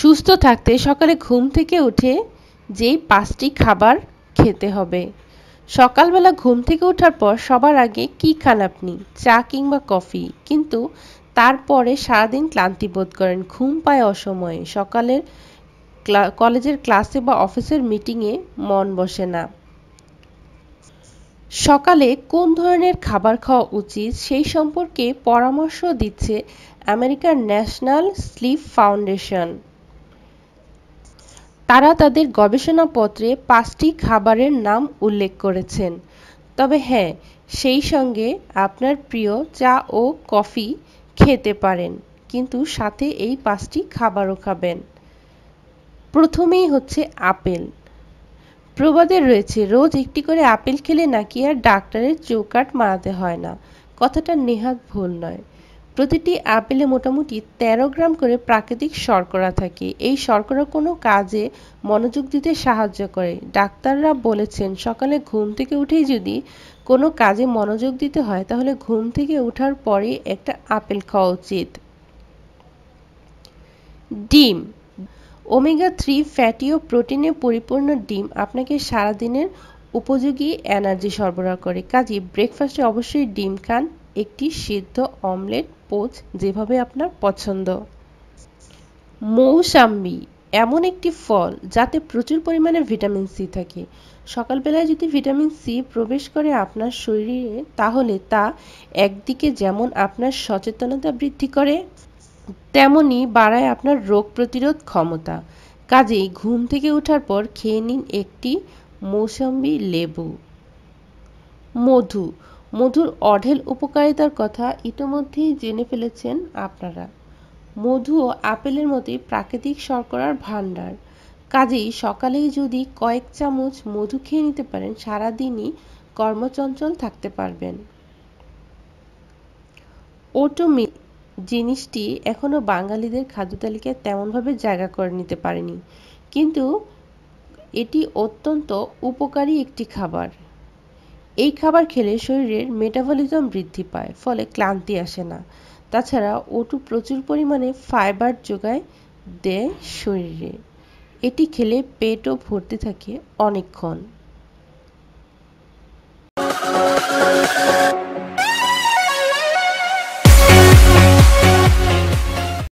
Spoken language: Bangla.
সুস্থ থাকতে সকালে ঘুম থেকে উঠে যেই পাঁচটি খাবার খেতে হবে সকালবেলা ঘুম থেকে ওঠার পর সবার আগে কি খান আপনি চা কিংবা কফি কিন্তু তারপরে সারাদিন ক্লান্তি বোধ করেন ঘুম পায় অসময়ে সকালের কলেজের ক্লাসে বা অফিসের মিটিংয়ে মন বসে না সকালে কোন ধরনের খাবার খাওয়া উচিত সেই সম্পর্কে পরামর্শ দিচ্ছে আমেরিকার ন্যাশনাল স্লিপ ফাউন্ডেশন তারা তাদের গবেষণাপত্রে পাঁচটি খাবারের নাম উল্লেখ করেছেন তবে হ্যাঁ সেই সঙ্গে আপনার প্রিয় চা ও কফি খেতে পারেন কিন্তু সাথে এই পাঁচটি খাবারও খাবেন প্রথমেই হচ্ছে আপেল প্রবাদে রয়েছে রোজ একটি করে আপেল খেলে নাকি আর ডাক্তারের চৌকাট মারাতে হয় না কথাটা নেহাত ভুল নয় প্রতিটি আপেলে মোটামুটি ১৩ গ্রাম করে প্রাকৃতিক শর্করা থাকে এই শর্করা কোনো কাজে মনোযোগ দিতে সাহায্য করে ডাক্তাররা বলেছেন সকালে ঘুম থেকে উঠেই যদি কোনো কাজে মনোযোগ দিতে হয় তাহলে ঘুম থেকে ওঠার পরে একটা আপেল খাওয়া উচিত ডিম ওমেগা থ্রি ফ্যাটি ও প্রোটিনে পরিপূর্ণ ডিম আপনাকে সারাদিনের উপযোগী এনার্জি সরবরাহ করে কাজে ব্রেকফাস্টে অবশ্যই ডিম খান একটি সিদ্ধ অমলেট পোজ যেভাবে আপনার পছন্দ মৌসাম্বি এমন একটি ফল যাতে প্রচুর পরিমাণে ভিটামিন সি থাকে সকালবেলায় যদি ভিটামিন সি প্রবেশ করে আপনার শরীরে তাহলে তা একদিকে যেমন আপনার সচেতনতা বৃদ্ধি করে তেমনি বাড়ায় আপনার রোগ প্রতিরোধ ক্ষমতা কাজেই ঘুম থেকে ওঠার পর খেয়ে নিন একটি মৌসাম্বি লেবু মধু মধুর অঢেল উপকারিতার কথা ইতোমধ্যেই জেনে ফেলেছেন আপনারা মধুও আপেলের মতোই প্রাকৃতিক শর্করার ভাণ্ডার কাজেই সকালেই যদি কয়েক চামচ মধু খেয়ে নিতে পারেন সারাদিনই কর্মচঞ্চল থাকতে পারবেন ওটোমিল জিনিসটি এখনও বাঙালিদের খাদ্য তালিকায় তেমনভাবে জায়গা করে নিতে পারেনি কিন্তু এটি অত্যন্ত উপকারী একটি খাবার এই খাবার খেলে শরীরের মেটাবলিজম বৃদ্ধি পায় ফলে ক্লান্তি আসে না তাছাড়া ওটু প্রচুর পরিমাণে ফাইবার যোগায় দেয় শরীরে এটি খেলে পেটও ভর্তি থাকে অনেকক্ষণ